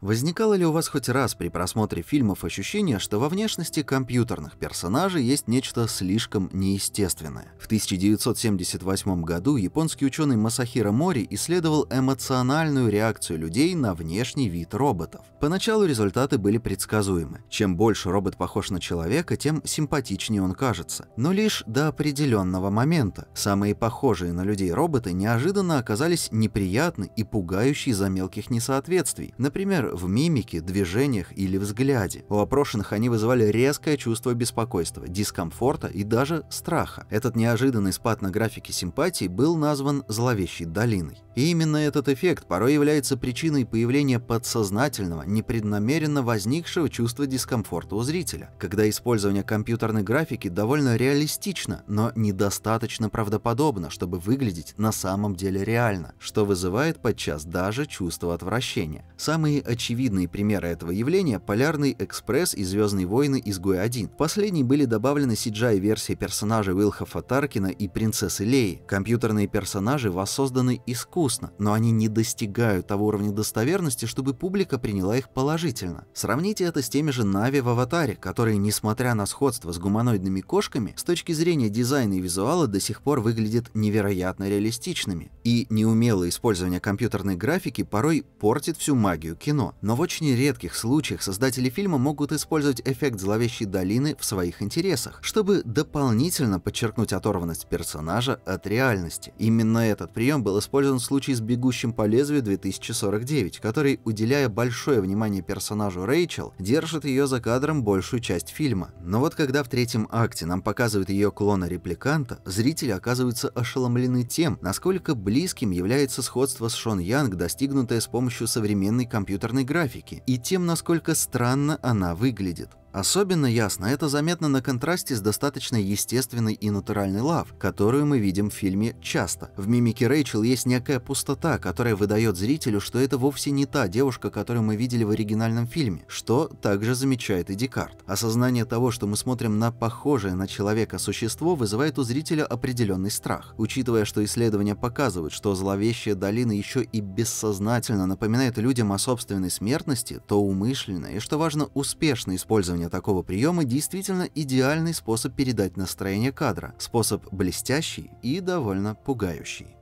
Возникало ли у вас хоть раз при просмотре фильмов ощущение, что во внешности компьютерных персонажей есть нечто слишком неестественное? В 1978 году японский ученый Масахира Мори исследовал эмоциональную реакцию людей на внешний вид роботов. Поначалу результаты были предсказуемы. Чем больше робот похож на человека, тем симпатичнее он кажется. Но лишь до определенного момента. Самые похожие на людей роботы неожиданно оказались неприятны и пугающие за мелких несоответствий. Например, в мимике, движениях или взгляде. У опрошенных они вызывали резкое чувство беспокойства, дискомфорта и даже страха. Этот неожиданный спад на графике симпатии был назван «зловещей долиной». И именно этот эффект порой является причиной появления подсознательного, непреднамеренно возникшего чувства дискомфорта у зрителя, когда использование компьютерной графики довольно реалистично, но недостаточно правдоподобно, чтобы выглядеть на самом деле реально, что вызывает подчас даже чувство отвращения. Самые очевидные примеры этого явления — «Полярный экспресс» и «Звездные войны» из Гуэ-1. В последней были добавлены CGI-версии персонажей Уилхофа Таркина и принцессы Леи. Компьютерные персонажи воссозданы искусно, но они не достигают того уровня достоверности, чтобы публика приняла их положительно. Сравните это с теми же Нави в «Аватаре», которые, несмотря на сходство с гуманоидными кошками, с точки зрения дизайна и визуала до сих пор выглядят невероятно реалистичными. И неумелое использование компьютерной графики порой портит всю магию кино но в очень редких случаях создатели фильма могут использовать эффект зловещей долины в своих интересах, чтобы дополнительно подчеркнуть оторванность персонажа от реальности. Именно этот прием был использован в случае с «Бегущим по лезвию 2049», который, уделяя большое внимание персонажу Рэйчел, держит ее за кадром большую часть фильма. Но вот когда в третьем акте нам показывают ее клона-репликанта, зрители оказываются ошеломлены тем, насколько близким является сходство с Шон Янг, достигнутое с помощью современной компьютерной сложной графики и тем, насколько странно она выглядит. Особенно ясно это заметно на контрасте с достаточно естественной и натуральной лав, которую мы видим в фильме часто. В мимике Рэйчел есть некая пустота, которая выдает зрителю, что это вовсе не та девушка, которую мы видели в оригинальном фильме, что также замечает и Декарт. Осознание того, что мы смотрим на похожее на человека существо, вызывает у зрителя определенный страх. Учитывая, что исследования показывают, что зловещая долина еще и бессознательно напоминает людям о собственной смертности, то умышленное и, что важно, успешное использование Использование такого приема действительно идеальный способ передать настроение кадра, способ блестящий и довольно пугающий.